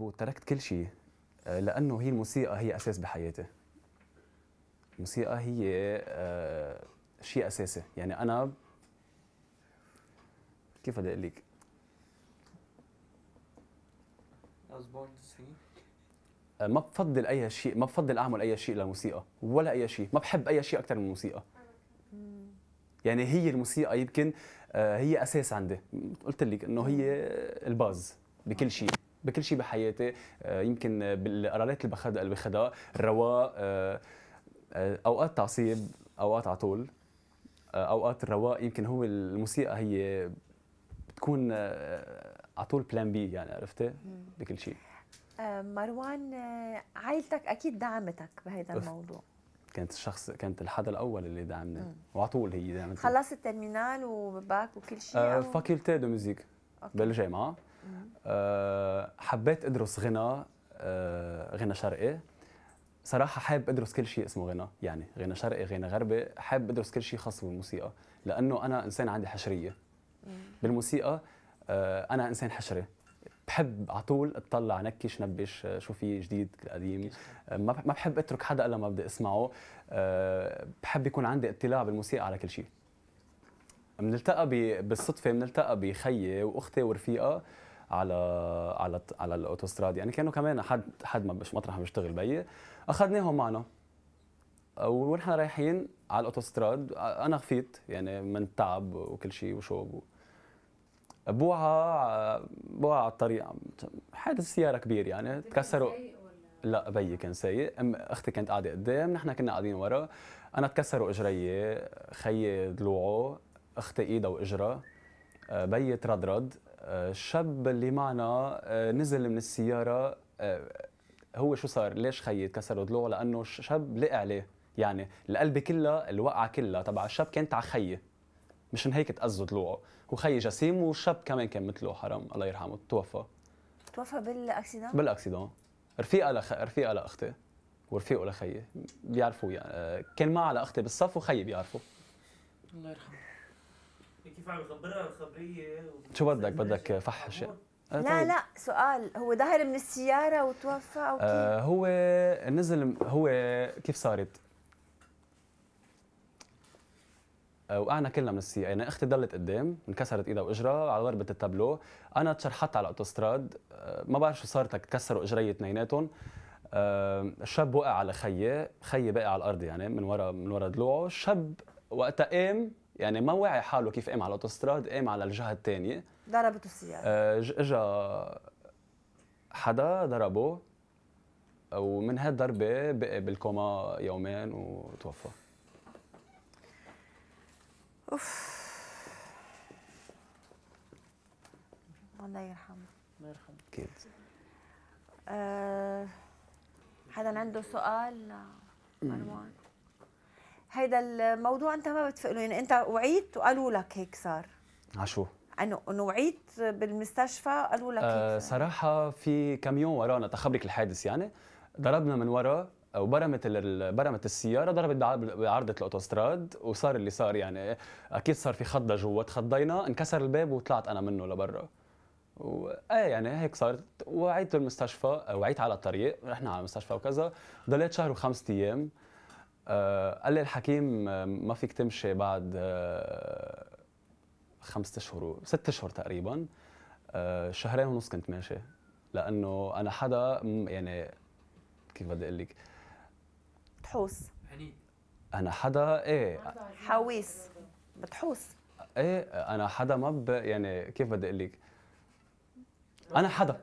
مزبوط تركت كل شيء آه، لانه هي الموسيقى هي اساس بحياتي الموسيقى هي آه، شيء اساسي يعني انا كيف بدي اقول لك آه، ما بفضل اي شيء ما بفضل اعمل اي شيء للموسيقى ولا اي شيء ما بحب اي شيء اكثر من الموسيقى يعني هي الموسيقى يمكن هي اساس عندي قلت لك انه هي الباز بكل شيء بكل شيء بحياتي آه، يمكن بالقرارات اللي بخدها اللي بخدها الرواء آه، آه، اوقات تعصيب اوقات على طول اوقات الرواء يمكن هو الموسيقى هي بتكون على طول بلان بي يعني عرفتي بكل شيء مروان عائلتك اكيد دعمتك بهذا الموضوع كانت الشخص كانت الحدا الاول اللي دعمني وعلى طول هي دعمتني خلصت الترمينال وباك وكل شيء أه فاكولتي دو ميوزيك بالجامعه آه، حبيت ادرس غنى آه، غنى شرقي صراحة حابب ادرس كل شيء اسمه غنى، يعني غنى شرقي، غنى غربي، حابب ادرس كل شيء خاص بالموسيقى، لأنه أنا إنسان عندي حشرية. بالموسيقى آه، أنا إنسان حشري، بحب على طول اطلع نكش نبش شو في جديد قديم ما ما بحب اترك حدا الا ما بدي اسمعه بحب يكون عندي اطلاع بالموسيقى على كل شيء بنلتقى بالصدفه بنلتقى بخيي واختي ورفيقه على على على الاوتوستراد يعني كانوا كمان حد حد ما مش مطرح ما بيشتغل بيي اخذناهم معنا ونحن رايحين على الاوتوستراد انا خفيت يعني من التعب وكل شيء وشوب بوعى بوعى على الطريق حادث سياره كبير يعني تكسروا لا بيي كان سايق اختي كانت قاعده قدام نحن كنا قاعدين ورا انا تكسروا اجري خيي ضلوعه اختي ايدها واجرها بيي تردرد الشاب اللي معنا آه، نزل من السياره آه، هو شو صار ليش خيي اتكسر ضلوعه لانه الشاب لقى عليه يعني القلبة كلها الوقعة كلها تبع الشاب كانت على خيي مشان هيك تأذوا ضلوعه وخيي جسيم والشاب كمان كان مثله حرام الله يرحمه توفى توفى بالاكسيدون بالاكسيدون رفيقة لخ... رفيقة لاختي ورفيقه لخيي بيعرفوا يعني كان معها لاختي بالصف وخيي بيعرفه الله يرحمه كيف عم يخبرها الخبريه شو بدك بدك فحش آه، لا طيب. لا سؤال هو ظهر من السياره وتوفى او كيف آه هو نزل هو كيف صارت آه، وقعنا كلنا من السياره يعني اختي ضلت قدام انكسرت ايدها واجرا على ضربه التابلو انا تشرحت على الاوتوستراد آه، ما بعرف شو صار تكسروا اجري اثنيناتهم الشاب وقع على خيي خيي باقي على الارض يعني من ورا من ورا ضلوعه الشاب وقتها قام يعني ما وعي حاله كيف قام إيه على الاوتوستراد قام إيه على الجهه الثانيه ضربته السياره آه، اجى حدا ضربه ومن هالضربه بقي بالكوما يومين وتوفى اوف الله يرحمه الله يرحمه اكيد أه حدا عنده سؤال آه، مروان هيدا الموضوع انت ما بتفق له يعني انت وعيت وقالوا لك هيك صار عشو اه، انه انه وعيت بالمستشفى قالوا لك أه هيك صار. صراحه في كاميون ورانا تخبرك الحادث يعني ضربنا من ورا وبرمت برمت السياره ضربت بعارضه الاوتوستراد وصار اللي صار يعني اكيد صار في خضه جوا تخضينا انكسر الباب وطلعت انا منه لبرا وايه يعني هيك صارت وعيت بالمستشفى وعيت على الطريق رحنا على المستشفى وكذا ضليت شهر وخمسة ايام آه، قال لي الحكيم آه، ما فيك تمشي بعد آه، خمسة اشهر ست اشهر تقريبا شهرين ونص كنت ماشي لانه انا حدا يعني كيف بدي اقول لك تحوس انا حدا ايه حويس بتحوس ايه انا حدا ما يعني كيف بدي اقول لك انا حدا